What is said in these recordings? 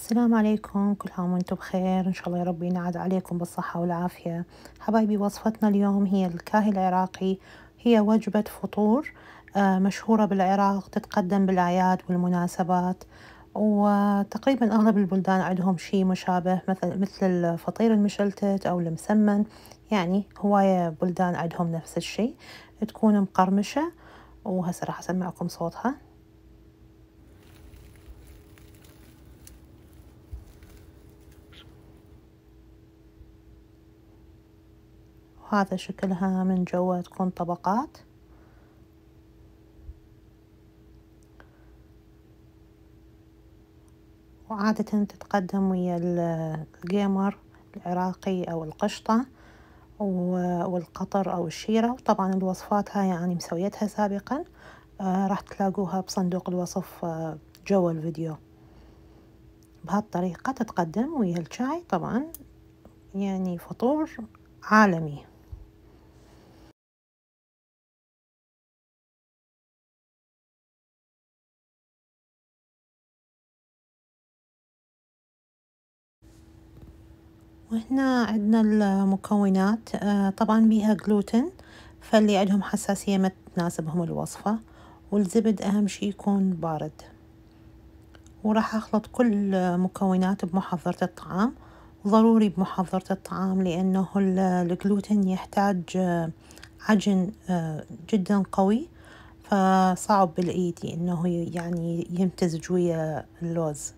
السلام عليكم كل عام وانتم بخير ان شاء الله يا رب ينعاد عليكم بالصحة والعافية حبايبي وصفتنا اليوم هي الكاهي العراقي هي وجبة فطور آه، مشهورة بالعراق تتقدم بالأعياد والمناسبات وتقريبا أغلب البلدان عندهم شيء مشابه مثل مثل الفطير المشلتت أو المسمن يعني هواية بلدان عندهم نفس الشيء تكون مقرمشة وهسه راح أسمعكم صوتها هذا شكلها من جوا تكون طبقات وعادة تتقدم ويا الجيمر العراقي أو القشطة والقطر أو الشيرة وطبعا الوصفات هاي يعني مسويتها سابقا آه، راح تلاقوها بصندوق الوصف آه، جوا الفيديو بهالطريقة تتقدم ويا الشاي طبعا يعني فطور عالمي وهنا عندنا المكونات آه، طبعا بيها جلوتين فاللي عندهم حساسية ما تناسبهم الوصفة والزبد أهم شي يكون بارد وراح أخلط كل مكونات بمحضرة الطعام ضروري بمحضرة الطعام لأنه الجلوتين يحتاج آه، عجن آه، جدا قوي فصعب بالايدي إنه يعني يمتزج ويا اللوز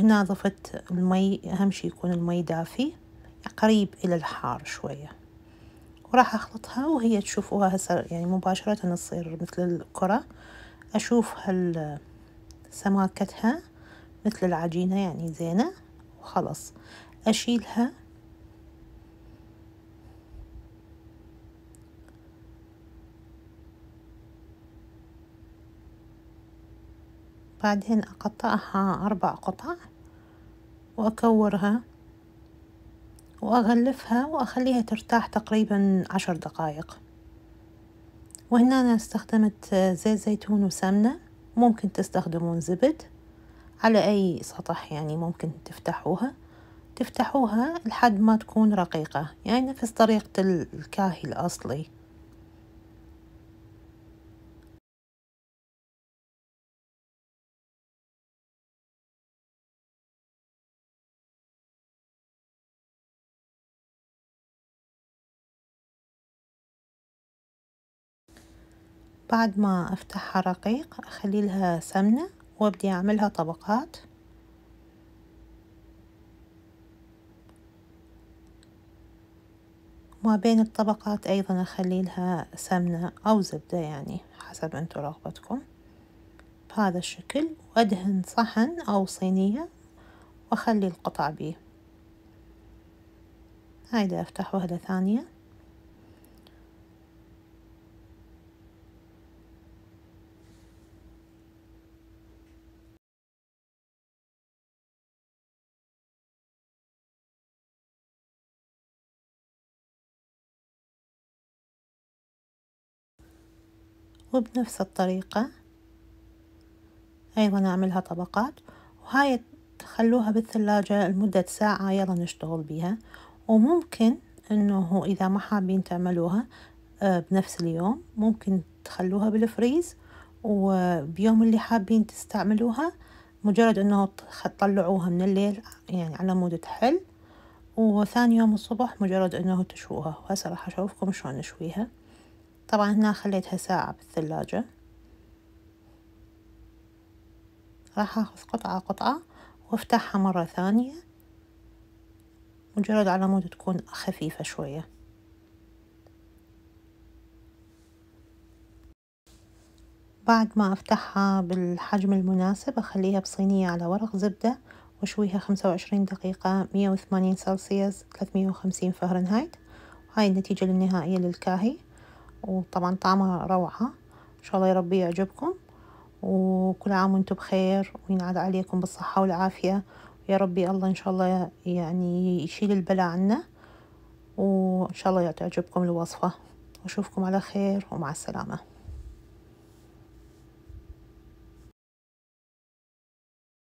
هنا ضفت المي أهم شي يكون المي دافي قريب إلى الحار شوية وراح أخلطها وهي تشوفوها هسه يعني مباشرة تصير مثل الكرة أشوف هال سماكتها مثل العجينة يعني زينة وخلص أشيلها بعدين أقطعها أربع قطع وأكورها وأغلفها وأخليها ترتاح تقريبا عشر دقائق وهنا أنا استخدمت زيت زيتون وسمنة ممكن تستخدمون زبد على أي سطح يعني ممكن تفتحوها تفتحوها لحد ما تكون رقيقة يعني نفس طريقة الكاهي الأصلي بعد ما افتحها رقيق اخلي لها سمنة وابدي اعملها طبقات ما بين الطبقات ايضا اخلي لها سمنة او زبدة يعني حسب انتو رغبتكم بهذا الشكل وادهن صحن او صينية واخلي القطع بيه هاي افتح وحدة ثانية وبنفس الطريقة أيضا أعملها طبقات وهاي تخلوها بالثلاجة لمدة ساعة يلا نشتغل بيها وممكن أنه إذا ما حابين تعملوها آه، بنفس اليوم ممكن تخلوها بالفريز وبيوم اللي حابين تستعملوها مجرد أنه تطلعوها من الليل يعني على مود تحل وثاني يوم الصبح مجرد أنه تشوها وهسه راح أشوفكم شلون نشويها طبعا هنا خليتها ساعة بالثلاجة راح اخذ قطعة قطعة وافتحها مرة ثانية مجرد على مود تكون خفيفة شوية بعد ما افتحها بالحجم المناسب اخليها بصينية على ورق زبدة واشويها خمسة وعشرين دقيقة مية وثمانين سلسيوس ثلاثمية وخمسين فهرنهايت هاي النتيجة النهائية للكاهي وطبعا طعمها روعة إن شاء الله يا يعجبكم وكل عام وانتم بخير وينعاد عليكم بالصحة والعافية يا ربي الله إن شاء الله يعني يشيل البلاء عنا وإن شاء الله تعجبكم الوصفة وأشوفكم على خير ومع السلامة